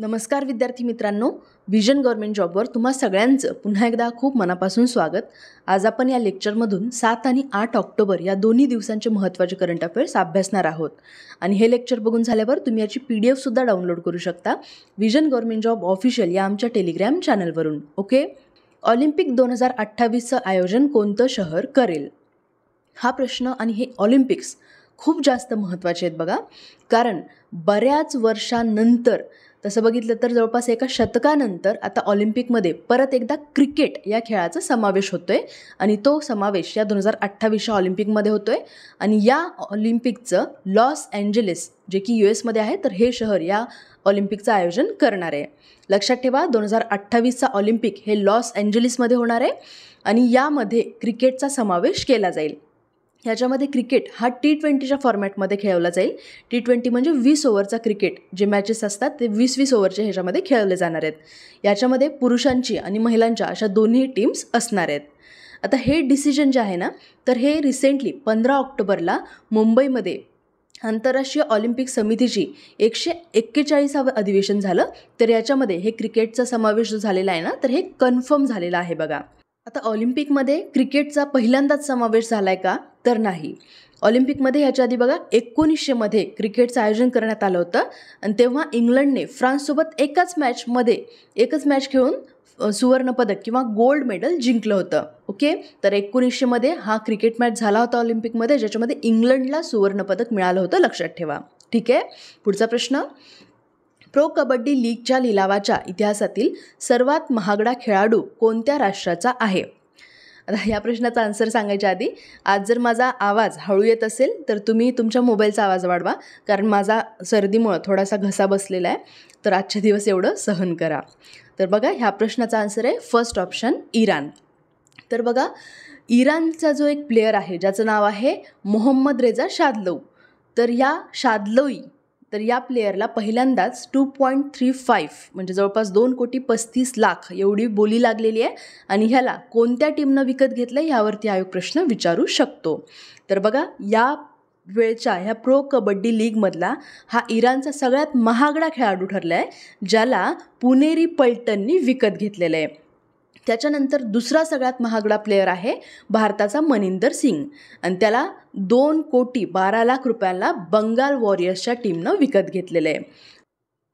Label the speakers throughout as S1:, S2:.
S1: नमस्कार विद्यार्थी मित्रांनो विजन गव्हर्मेंट जॉबवर तुम्हा सगळ्यांचं पुन्हा एकदा खूप मनापासून स्वागत आज आपण या लेक्चरमधून सात आणि आठ ऑक्टोबर या दोन्ही दिवसांचे महत्त्वाचे करंट अफेअर्स अभ्यासणार आहोत आणि हे लेक्चर बघून झाल्यावर तुम्ही याची पी डी एफसुद्धा डाउनलोड करू शकता विजन गव्हर्मेंट जॉब ऑफिशियल या आमच्या टेलिग्रॅम चॅनलवरून ओके ऑलिम्पिक दोन हजार अठ्ठावीसचं आयोजन कोणतं शहर करेल हा प्रश्न आणि हे ऑलिम्पिक्स खूप जास्त महत्त्वाचे आहेत बघा कारण बऱ्याच वर्षांनंतर तसं बघितलं तर जवळपास एका शतकानंतर आता ऑलिम्पिकमध्ये परत एकदा क्रिकेट या खेळाचा समावेश होतो आहे आणि तो समावेश या दोन हजार अठ्ठावीसच्या ऑलिम्पिकमध्ये होतो आहे आणि या ऑलिम्पिकचं लॉस एंजेलिस जे की यू एसमध्ये आहे तर हे शहर या ऑलिम्पिकचं आयोजन करणार आहे लक्षात ठेवा दोन हजार अठ्ठावीसचा ऑलिम्पिक हे लॉस अँजेलिसमध्ये होणार आहे आणि यामध्ये क्रिकेटचा समावेश केला जाईल ह्याच्यामध्ये क्रिकेट हा टी ट्वेंटीच्या फॉर्मॅटमध्ये खेळवला जाईल टी ट्वेंटी म्हणजे वीस ओव्हरचा क्रिकेट जे मॅचेस असतात ते वीस वीस ओव्हरचे ह्याच्यामध्ये खेळवले जाणार आहेत याच्यामध्ये पुरुषांची आणि महिलांच्या अशा दोन्ही टीम्स असणार आहेत आता हे डिसिजन जे आहे ना तर हे रिसेंटली पंधरा ऑक्टोबरला मुंबईमध्ये आंतरराष्ट्रीय ऑलिम्पिक समितीची एकशे एक्केचाळीसावं अधिवेशन झालं तर याच्यामध्ये हे क्रिकेटचा समावेश जो झालेला आहे ना तर हे कन्फर्म झालेलं आहे बघा आता ऑलिम्पिकमध्ये क्रिकेटचा पहिल्यांदाच समावेश झाला आहे का तर नाही ऑलिम्पिकमध्ये ह्याच्या आधी बघा एकोणीसशेमध्ये क्रिकेटचं आयोजन करण्यात आलं होतं आणि तेव्हा इंग्लंडने फ्रान्ससोबत एकाच मॅचमध्ये एकच मॅच खेळून सुवर्णपदक किंवा गोल्ड मेडल जिंकलं होतं ओके तर एकोणीसशेमध्ये हा क्रिकेट मॅच झाला होता ऑलिम्पिकमध्ये ज्याच्यामध्ये इंग्लंडला सुवर्णपदक मिळालं होतं लक्षात ठेवा ठीक आहे पुढचा प्रश्न प्रो कबड्डी लीगच्या लिलावाच्या इतिहासातील सर्वात महागडा खेळाडू कोणत्या राष्ट्राचा आहे आता या प्रश्नाचा आन्सर सांगायच्या आधी आज जर माझा आवाज हळू येत असेल तर तुम्ही तुमच्या मोबाईलचा आवाज वाढवा कारण माझा सर्दीमुळं थोडासा घसा बसलेला आहे तर आजच्या दिवस एवढं सहन करा तर बघा ह्या प्रश्नाचा आन्सर आहे फर्स्ट ऑप्शन इराण तर बघा इराणचा जो एक प्लेअर आहे ज्याचं नाव आहे मोहम्मद रेजा शादलऊ तर या शादलोई तर या प्लेयरला पहिल्यांदाच टू पॉईंट थ्री फाईव्ह म्हणजे जवळपास दोन कोटी पस्तीस लाख एवढी बोली लागलेली आहे आणि ह्याला कोणत्या टीमनं विकत घेतलं यावरती आयोग प्रश्न विचारू शकतो तर बघा या वेळच्या ह्या प्रो कबड्डी लीगमधला हा इराणचा सगळ्यात महागडा खेळाडू ठरला आहे ज्याला पुणेरी पलटननी विकत घेतलेला आहे त्याच्यानंतर दुसरा सगळ्यात महागडा प्लेयर आहे भारताचा मनिंदर सिंग आणि त्याला दोन कोटी बारा लाख रुपयांना बंगाल वॉरियर्सच्या टीमनं विकत घेतलेलं आहे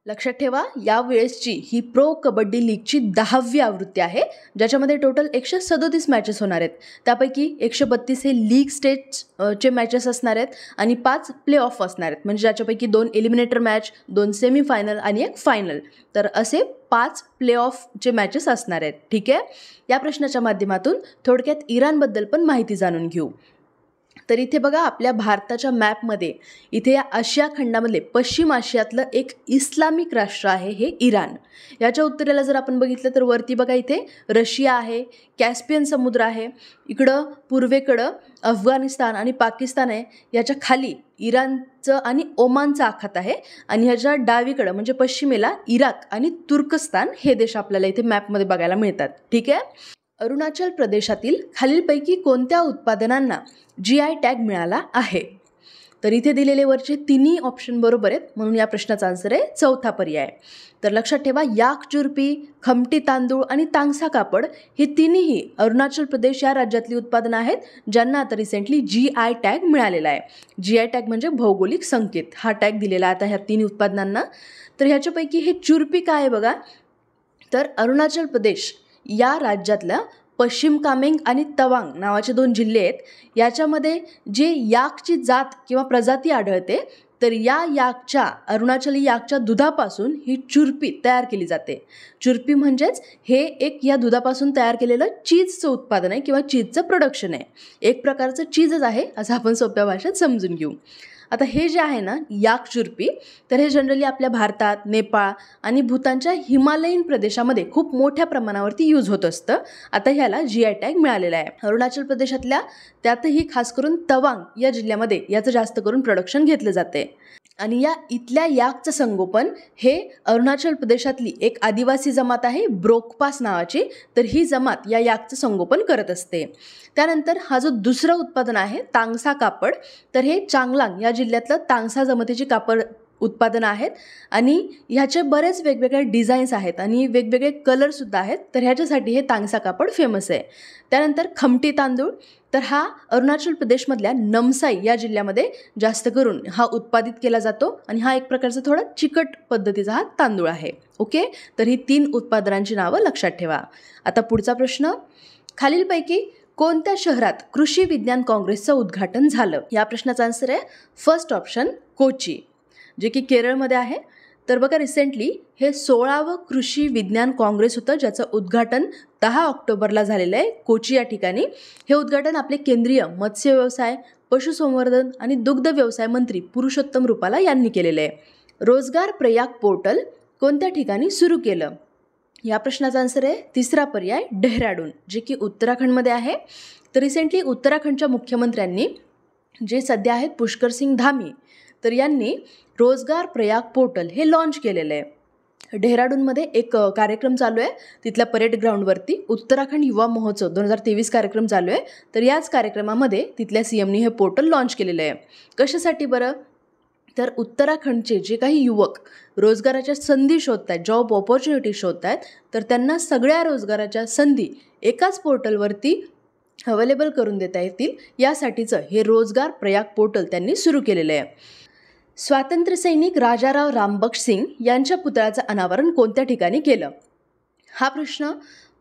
S1: लक्षात ठेवा या वेळेसची ही प्रो कबड्डी लीगची दहावी आवृत्ती आहे ज्याच्यामध्ये टोटल एकशे सदोतीस मॅचेस होणार आहेत त्यापैकी एकशे बत्तीस हे लीग स्टेज चे मॅचेस असणार आहेत आणि पाच प्ले ऑफ असणार आहेत म्हणजे ज्याच्यापैकी दोन एलिमिनेटर मॅच दोन सेमीफायनल आणि एक फायनल तर असे पाच प्ले ऑफचे मॅचेस असणार आहेत ठीक आहे या प्रश्नाच्या माध्यमातून थोडक्यात इराणबद्दल पण माहिती जाणून घेऊ तर इथे बघा आपल्या भारताच्या मॅपमध्ये इथे या आशिया खंडामध्ये पश्चिम आशियातलं एक इस्लामिक राष्ट्र आहे हे इराण याच्या उत्तरेला जर आपण बघितलं तर वरती बघा इथे रशिया आहे कॅस्पियन समुद्र आहे इकडं पूर्वेकडं अफगाणिस्तान आणि पाकिस्तान आहे याच्या खाली इराणचं आणि ओमानचं आखात आहे आणि ह्याच्या डावीकडं म्हणजे पश्चिमेला इराक आणि तुर्कस्तान हे देश आपल्याला इथे मॅपमध्ये बघायला मिळतात ठीक आहे अरुणाचल प्रदेशातील खालीलपैकी कोणत्या उत्पादनांना जी आय टॅग मिळाला आहे तर इथे दिलेले वरचे तिन्ही ऑप्शन बरोबर आहेत म्हणून या प्रश्नाचा आन्सर आहे चौथा पर्याय तर लक्षात ठेवा याक चुरपी खमटी तांदूळ आणि तांगसा कापड ही तिन्हीही अरुणाचल प्रदेश या राज्यातली उत्पादनं आहेत ज्यांना आता रिसेंटली जी आय टॅग मिळालेला आहे जी आय टॅग म्हणजे भौगोलिक संकेत हा टॅग दिलेला आहे आता ह्या तिन्ही उत्पादनांना तर ह्याच्यापैकी हे चुरपी काय आहे बघा तर अरुणाचल प्रदेश या राज्यातल्या पश्चिम कामेंग आणि तवांग नावाचे दोन जिल्हे आहेत याच्यामध्ये जे याकची जात किंवा प्रजाती आढळते तर या याकच्या अरुणाचली याकच्या दुधापासून ही चुरपी तयार केली जाते चुरपी म्हणजेच हे एक या दुधापासून तयार केलेलं चीजचं उत्पादन आहे किंवा चीजचं प्रोडक्शन आहे एक प्रकारचं चीजच आहे असं आपण सोप्या भाषेत समजून घेऊ आता हे जे आहे ना याकचुरपी तर हे जनरली आपल्या भारतात नेपाळ आणि भूतानच्या हिमालयीन प्रदेशामध्ये खूप मोठ्या प्रमाणावरती यूज होत असतं आता ह्याला जी आय टॅग मिळालेला आहे अरुणाचल प्रदेशातल्या त्यातही खास करून तवांग या जिल्ह्यामध्ये याचं जास्त करून प्रोडक्शन घेतलं जाते आणि या इथल्या याकचं संगोपन हे अरुणाचल प्रदेशातली एक आदिवासी जमात आहे ब्रोकपास नावाची तर ही जमात या याकचं संगोपन करत असते त्यानंतर हा जो दुसरं उत्पादन आहे तांगसा कापड तर हे चांगलांग या जिल्ह्यातलं तांगसा जमातीची कापड उत्पादनं आहेत आणि ह्याचे बरेच वेगवेगळे डिझाईन्स आहेत आणि वेगवेगळे कलरसुद्धा आहेत तर ह्याच्यासाठी हे तांगसा कापड फेमस आहे त्यानंतर खमटी तांदूळ तर हा अरुणाचल प्रदेशमधल्या नमसाई या जिल्ह्यामध्ये जास्त करून हा उत्पादित केला जातो आणि हा एक प्रकारचा थोडा चिकट पद्धतीचा हा तांदूळ आहे ओके तर ही तीन उत्पादनांची नावं लक्षात ठेवा आता पुढचा प्रश्न खालीलपैकी कोणत्या शहरात कृषी विज्ञान काँग्रेसचं उद्घाटन झालं या प्रश्नाचं आन्सर आहे फर्स्ट ऑप्शन कोची जे की केरळमध्ये आहे तर बघा रिसेंटली हे सोळावं कृषी विज्ञान काँग्रेस होतं ज्याचं उद्घाटन दहा ऑक्टोबरला झालेलं आहे कोची या ठिकाणी हे उद्घाटन आपले केंद्रीय मत्स्य व्यवसाय पशुसंवर्धन आणि दुग्ध व्यवसाय मंत्री पुरुषोत्तम रुपाला यांनी केलेलं आहे रोजगार प्रयाग पोर्टल कोणत्या ठिकाणी सुरू केलं या प्रश्नाचा आन्सर आहे तिसरा पर्याय डेहराडून जे की उत्तराखंडमध्ये आहे तर रिसेंटली उत्तराखंडच्या मुख्यमंत्र्यांनी जे सध्या आहेत पुष्कर सिंग धामी तर यांनी रोजगार प्रयाग पोर्टल हे लॉन्च केलेलं आहे डेहराडूनमध्ये एक कार्यक्रम चालू आहे तिथल्या परेड ग्राउंडवरती उत्तराखंड युवा महोत्सव दोन हजार तेवीस कार्यक्रम चालू आहे तर याच कार्यक्रमामध्ये तिथल्या सी एमनी हे पोर्टल लाँच केलेलं आहे कशासाठी बरं तर उत्तराखंडचे जे काही युवक रोजगाराच्या संधी शोधत आहेत जॉब ऑपॉर्च्युनिटी शोधत आहेत तर त्यांना सगळ्या रोजगाराच्या संधी एकाच पोर्टलवरती अवेलेबल करून देता येतील यासाठीचं हे रोजगार प्रयाग पोर्टल त्यांनी सुरू केलेलं आहे स्वातंत्र्यसैनिक राजाराव रामबक्ष सिंग यांच्या पुतळ्याचं अनावरण कोणत्या ठिकाणी केलं हा प्रश्न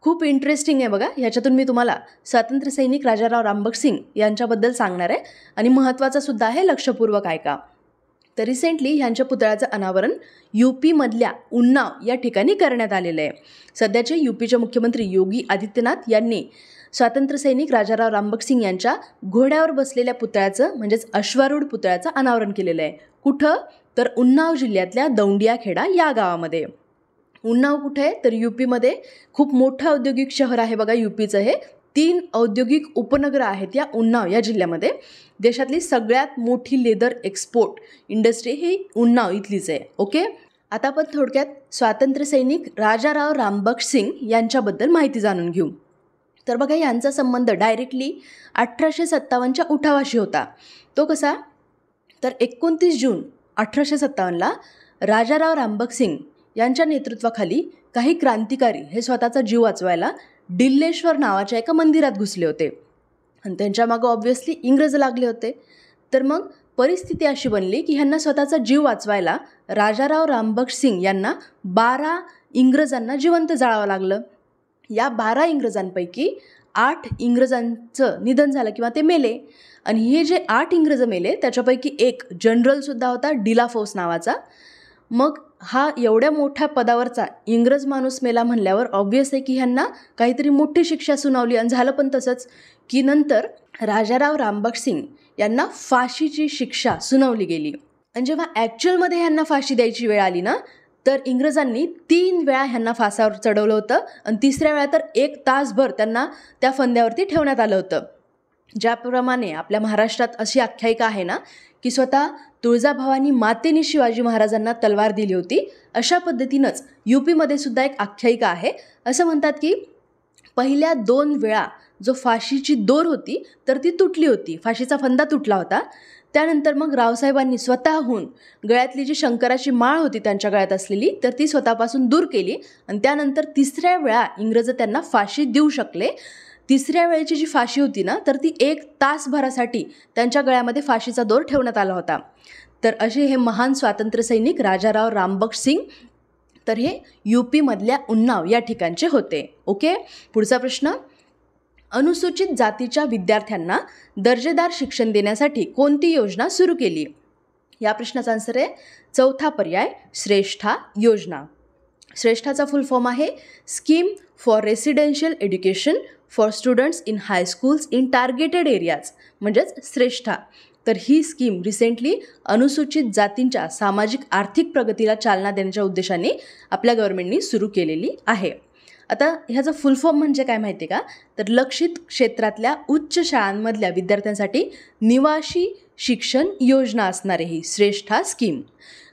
S1: खूप इंटरेस्टिंग आहे बघा ह्याच्यातून मी तुम्हाला स्वातंत्र्यसैनिक राजाराव रामबक्ष सिंग यांच्याबद्दल सांगणार आहे आणि महत्त्वाचा सुद्धा आहे लक्षपूर्वक ऐका तर रिसेंटली ह्यांच्या पुतळ्याचं अनावरण यू पीमधल्या उन्नाव या ठिकाणी करण्यात आलेलं आहे सध्याचे यू पीचे मुख्यमंत्री योगी आदित्यनाथ यांनी स्वातंत्र्यसैनिक राजाराव रामबक सिंग यांच्या घोड्यावर बसलेल्या पुतळ्याचं म्हणजेच अश्वारूढ पुतळ्याचं अनावरण केलेलं आहे कुठं तर उन्नाव जिल्ह्यातल्या दौंडिया खेडा या गावामध्ये उन्नाव कुठे आहे तर यूपीमध्ये खूप मोठं औद्योगिक शहर आहे बघा यूपीचं हे तीन औद्योगिक उपनगरं आहेत या उन्नाव या जिल्ह्यामध्ये देशातली सगळ्यात मोठी लेदर एक्सपोर्ट इंडस्ट्री ही उन्नाव इथलीच आहे ओके आता आपण थोडक्यात स्वातंत्र्यसैनिक राजाराव रामबक्ष सिंग यांच्याबद्दल माहिती जाणून घेऊ तर बघा यांचा संबंध डायरेक्टली अठराशे सत्तावन्नच्या उठावाशी होता तो कसा तर एकोणतीस जून अठराशे सत्तावन्नला राजाराव रामबक सिंग यांच्या नेतृत्वाखाली काही क्रांतिकारी हे स्वतःचा जीव वाचवायला डिल्लेश्वर नावाच्या एका मंदिरात घुसले होते आणि त्यांच्या मागं ऑब्व्हियसली इंग्रज लागले होते तर मग परिस्थिती अशी बनली की ह्यांना स्वतःचा जीव वाचवायला राजाराव रामबक्ष सिंग यांना बारा इंग्रजांना जिवंत जाळावं लागलं या बारा इंग्रजांपैकी आठ इंग्रजांचं निधन झालं किंवा ते मेले आणि हे जे आठ इंग्रज मेले त्याच्यापैकी एक जनरलसुद्धा होता डिलाफोस नावाचा मग हा एवढ्या मोठ्या पदावरचा इंग्रज माणूस मेला म्हणल्यावर ऑब्वियस आहे की ह्यांना काहीतरी मोठी शिक्षा सुनावली आणि झालं पण तसंच की नंतर राजाराव रामबक्ष यांना फाशीची शिक्षा सुनावली गेली आणि जेव्हा ॲक्च्युअलमध्ये ह्यांना फाशी द्यायची वेळ आली ना तर इंग्रजांनी तीन वेळा ह्यांना फासावर चढवलं होतं आणि तिसऱ्या वेळा तर एक तासभर त्यांना त्या फंद्यावरती ठेवण्यात आलं होतं ज्याप्रमाणे आपल्या महाराष्ट्रात अशी आख्यायिका आहे ना की स्वतः तुळजाभावानी मातेने शिवाजी महाराजांना तलवार दिली होती अशा पद्धतीनंच यू पीमध्ये सुद्धा एक आख्यायिका आहे असं म्हणतात की पहिल्या दोन वेळा जो फाशीची दोर होती तर ती तुटली होती फाशीचा फंदा तुटला होता त्यानंतर मग रावसाहेबांनी स्वतःहून गळ्यातली जी शंकराची माळ होती त्यांच्या गळ्यात असलेली तर ती स्वतःपासून दूर केली आणि त्यानंतर तिसऱ्या वेळा इंग्रज त्यांना फाशी देऊ शकले तिसऱ्या वेळेची जी फाशी होती ना तर ती एक तासभरासाठी त्यांच्या गळ्यामध्ये फाशीचा दोर ठेवण्यात आला होता तर असे हे महान स्वातंत्र्यसैनिक राजाराव रामबक्ष सिंग तर हे यू पीमधल्या उन्नाव या ठिकाणचे होते ओके पुढचा प्रश्न अनुसूचित जातीच्या विद्यार्थ्यांना दर्जेदार शिक्षण देण्यासाठी कोणती योजना सुरू केली या प्रश्नाचा आन्सर आहे चौथा पर्याय श्रेष्ठा योजना श्रेष्ठाचा फुल फॉर्म आहे scheme for residential education for students in high schools in targeted areas म्हणजेच श्रेष्ठा तर ही स्कीम रिसेंटली अनुसूचित जातींच्या सामाजिक आर्थिक प्रगतीला चालना देण्याच्या उद्देशाने आपल्या गव्हर्नमेंटनी सुरू केलेली आहे आता ह्याचं फुल फॉर्म म्हणजे काय माहिती का तर लक्षित क्षेत्रातल्या उच्च शाळांमधल्या विद्यार्थ्यांसाठी निवासी शिक्षण योजना असणारी ही श्रेष्ठा स्कीम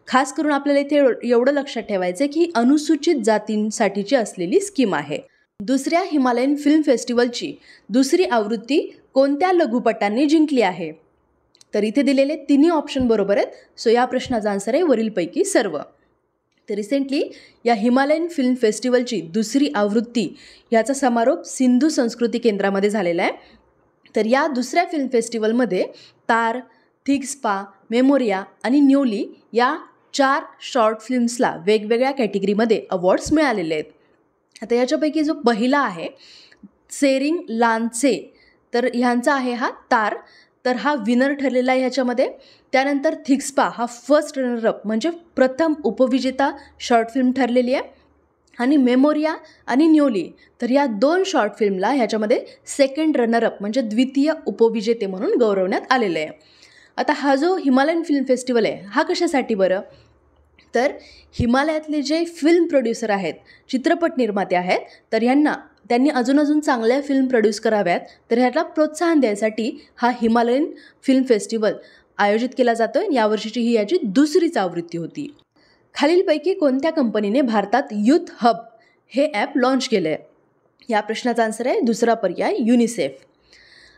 S1: खास करून आपल्याला इथे एवढं लक्षात ठेवायचं आहे की अनुसूचित जातींसाठीची असलेली स्कीम आहे दुसऱ्या हिमालयन फिल्म फेस्टिवलची दुसरी आवृत्ती कोणत्या लघुपटांनी जिंकली आहे तर इथे दिलेले तिन्ही ऑप्शन बरोबर आहेत सो या प्रश्नाचा आन्सर आहे वरीलपैकी सर्व तर रिसेंटली या हिमालयन फिल्म फेस्टिवलची दुसरी आवृत्ती याचा समारोप सिंधू संस्कृती केंद्रामध्ये झालेला आहे तर या दुसऱ्या फिल्म फेस्टिवलमध्ये तार थिक्सपा मेमोरिया आणि न्यूली या चार शॉर्ट फिल्म्सला वेगवेगळ्या कॅटेगरीमध्ये अवॉर्ड्स मिळालेले आहेत आता याच्यापैकी जो पहिला आहे सेरिंग लांचे तर ह्यांचा आहे हा तार तर हा विनर ठरलेला आहे ह्याच्यामध्ये त्यानंतर थिक्स्पा हा फर्स्ट रनरअप म्हणजे प्रथम उपविजेता शॉर्ट फिल्म ठरलेली आहे आणि मेमोरिया आणि न्योली तर या दोन शॉर्ट फिल्मला ह्याच्यामध्ये सेकंड रनरअप म्हणजे द्वितीय उपविजेते म्हणून गौरवण्यात आलेलं आहे आता हा जो हिमालयन फिल्म फेस्टिवल आहे हा कशासाठी बरं तर हिमालयातले जे फिल्म प्रोड्युसर आहेत चित्रपट निर्माते आहेत तर ह्यांना त्यांनी अजून अजून चांगल्या फिल्म प्रोड्यूस कराव्यात तर ह्याला प्रोत्साहन द्यायसाठी हा हिमालयन फिल्म फेस्टिवल आयोजित केला जातो आहे यावर्षीची ही याची दुसरीच आवृत्ती होती खालीलपैकी कोणत्या कंपनीने भारतात युथ हब हे ॲप लाँच केलं आहे या प्रश्नाचा आन्सर आहे दुसरा पर्याय युनिसेफ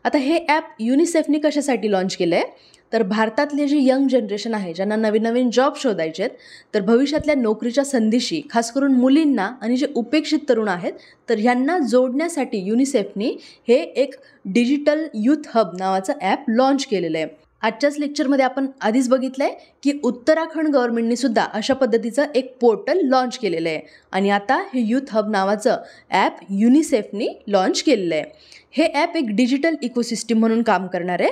S1: आता हे ॲप युनिसेफने कशासाठी लाँच केलं आहे तर भारतातले जे यंग जनरेशन आहे ज्यांना नवीन नवीन जॉब शोधायचे आहेत तर भविष्यातल्या नोकरीच्या संधीशी खास करून मुलींना आणि जे उपेक्षित तरुण आहेत तर ह्यांना जोडण्यासाठी युनिसेफनी हे एक डिजिटल युथ हब नावाचं ॲप लाँच केलेलं आहे आजच्याच लेक्चरमध्ये आपण आधीच बघितलं आहे की उत्तराखंड सुद्धा अशा पद्धतीचं एक पोर्टल लॉन्च केलेलं आहे आणि आता हे यूथ हब नावाचं ॲप युनिसेफनी लॉन्च केलेलं आहे हे ॲप एक डिजिटल इकोसिस्टीम म्हणून काम करणार आहे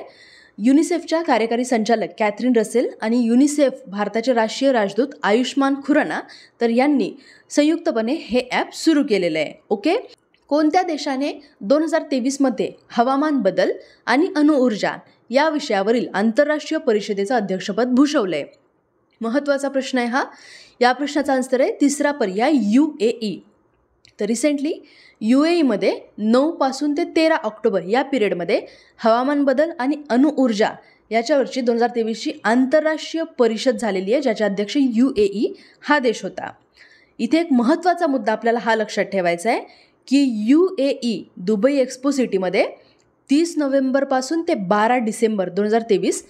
S1: युनिसेफच्या कार्यकारी संचालक कॅथरीन रसेल आणि युनिसेफ भारताचे राष्ट्रीय राजदूत आयुष्मान खुराना तर यांनी संयुक्तपणे हे ॲप सुरू केलेलं आहे ओके कोणत्या देशाने दोन हजार तेवीसमध्ये हवामान बदल आणि अणुऊर्जा या विषयावरील आंतरराष्ट्रीय परिषदेचं अध्यक्षपद भूषवलं आहे महत्त्वाचा प्रश्न आहे हा या प्रश्नाचा आन्सर आहे तिसरा पर्याय यू ए ई तर रिसेंटली यू ए ईमध्ये नऊपासून ते तेरा ऑक्टोबर या पिरियडमध्ये हवामान बदल आणि अणुऊर्जा याच्यावरची दोन हजार तेवीसची आंतरराष्ट्रीय परिषद झालेली आहे ज्याचे अध्यक्ष यू ए ई हा देश होता इथे एक महत्त्वाचा मुद्दा आपल्याला हा लक्षात ठेवायचा आहे की U A E Dubai expo सिटीमध्ये तीस नोव्हेंबरपासून ते बारा डिसेंबर दोन हजार तेवीस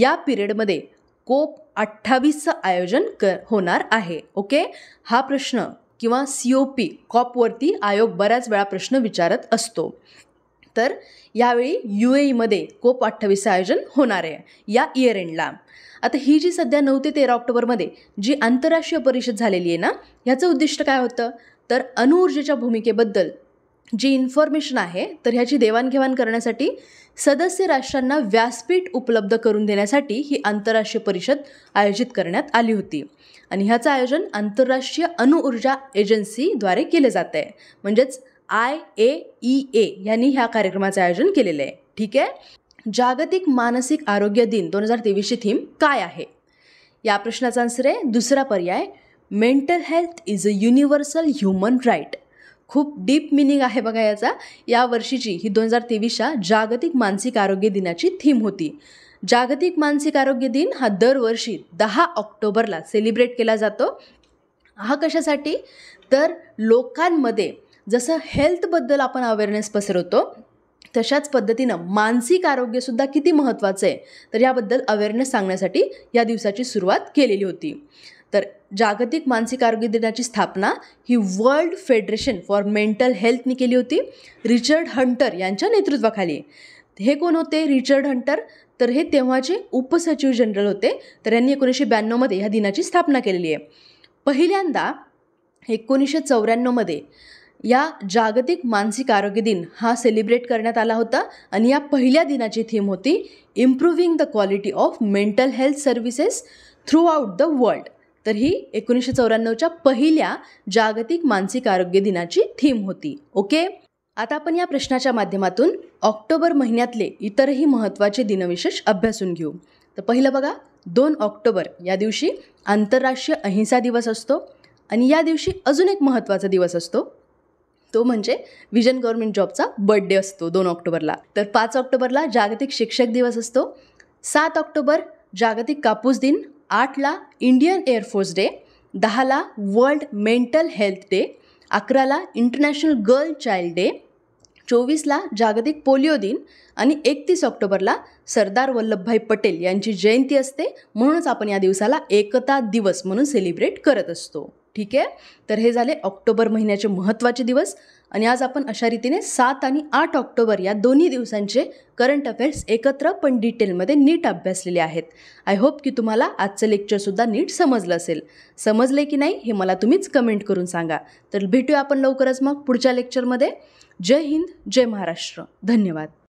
S1: या पिरियडमध्ये कोप अठ्ठावीसचं आयोजन कर होणार आहे ओके हा प्रश्न किंवा सी ओ पी कॉपवरती आयोग बऱ्याच वेळा प्रश्न विचारत असतो तर यावेळी यू ए कोप अठ्ठावीसचं आयोजन होणार आहे या इयर एंडला आता ही जी सध्या नऊ ते तेरा ऑक्टोबरमध्ये जी आंतरराष्ट्रीय परिषद झालेली आहे ना ह्याचं उद्दिष्ट काय होतं तर अणुऊर्जेच्या भूमिकेबद्दल जी इन्फॉर्मेशन आहे तर ह्याची देवाणघेवाण करण्यासाठी सदस्य राष्ट्रांना व्यासपीठ उपलब्ध करून देण्यासाठी ही आंतरराष्ट्रीय परिषद आयोजित करण्यात आली होती आणि ह्याचं आयोजन आंतरराष्ट्रीय अणुऊर्जा एजन्सीद्वारे केलं जात आहे म्हणजेच आय ए ई ए यांनी ह्या कार्यक्रमाचं आयोजन केलेलं आहे ठीक आहे जागतिक मानसिक आरोग्य दिन दोन हजार तेवीसची थीम काय आहे या प्रश्नाचा आन्सर आहे दुसरा पर्याय mental health is a universal human right खूप डीप मिनिंग आहे बघा याचा या वर्षीची ही दोन हजार तेवीसच्या जागतिक मानसिक आरोग्य दिनाची थीम होती जागतिक मानसिक आरोग्य दिन हा दरवर्षी दहा ऑक्टोबरला सेलिब्रेट केला जातो हा कशासाठी तर लोकांमध्ये जसं हेल्थबद्दल आपण अवेअरनेस पसरवतो तशाच पद्धतीनं मानसिक आरोग्यसुद्धा किती महत्त्वाचं आहे तर याबद्दल अवेअरनेस सांगण्यासाठी या दिवसाची सुरुवात केलेली होती तर जागतिक मानसिक आरोग्य दिनाची स्थापना ही वर्ल्ड फेडरेशन फॉर मेंटल हेल्थनी केली होती रिचर्ड हंटर यांच्या नेतृत्वाखाली हे कोण होते रिचर्ड हंटर तर हे तेव्हाचे उपसचिव जनरल होते तर यांनी एकोणीसशे ब्याण्णवमध्ये ह्या दिनाची स्थापना केलेली आहे पहिल्यांदा एकोणीसशे चौऱ्याण्णवमध्ये या जागतिक मानसिक आरोग्य दिन हा सेलिब्रेट करण्यात आला होता आणि या पहिल्या दिनाची थीम होती improving the quality of mental health services throughout the world तर ही एकोणीसशे चौऱ्याण्णवच्या पहिल्या जागतिक मानसिक आरोग्य दिनाची थीम होती ओके आता आपण या प्रश्नाच्या माध्यमातून ऑक्टोबर महिन्यातले इतरही महत्त्वाचे दिनविशेष अभ्यासून घेऊ तर पहिलं बघा दोन ऑक्टोबर या दिवशी आंतरराष्ट्रीय अहिंसा दिवस असतो आणि या दिवशी अजून एक महत्त्वाचा दिवस असतो तो म्हणजे विजन गव्हर्नमेंट जॉबचा बर्थडे असतो दोन ऑक्टोबरला तर पाच ऑक्टोबरला जागतिक शिक्षक दिवस असतो सात ऑक्टोबर जागतिक कापूस दिन आठला इंडियन एअरफोर्स डे दहाला वर्ल्ड मेंटल हेल्थ डे अकराला इंटरनॅशनल गर्ल चाइल्ड डे चोवीसला जागतिक पोलिओ दिन आणि एकतीस ऑक्टोबरला सरदार वल्लभभाई पटेल यांची जयंती असते म्हणूनच आपण या दिवसाला एकता दिवस म्हणून सेलिब्रेट करत असतो ठीक आहे तर हे झाले ऑक्टोबर महिन्याचे महत्त्वाचे दिवस आणि आज आपण अशा रीतीने सात आणि आठ ऑक्टोबर या दोन्ही दिवसांचे करंट अफेअर्स एकत्र पण डिटेलमध्ये नीट अभ्यासलेले आहेत आय होप की तुम्हाला आजचं लेक्चरसुद्धा नीट समजलं असेल समजले की नाही हे मला तुम्हीच कमेंट करून सांगा तर भेटूया आपण लवकरच मग पुढच्या लेक्चरमध्ये जय हिंद जय महाराष्ट्र धन्यवाद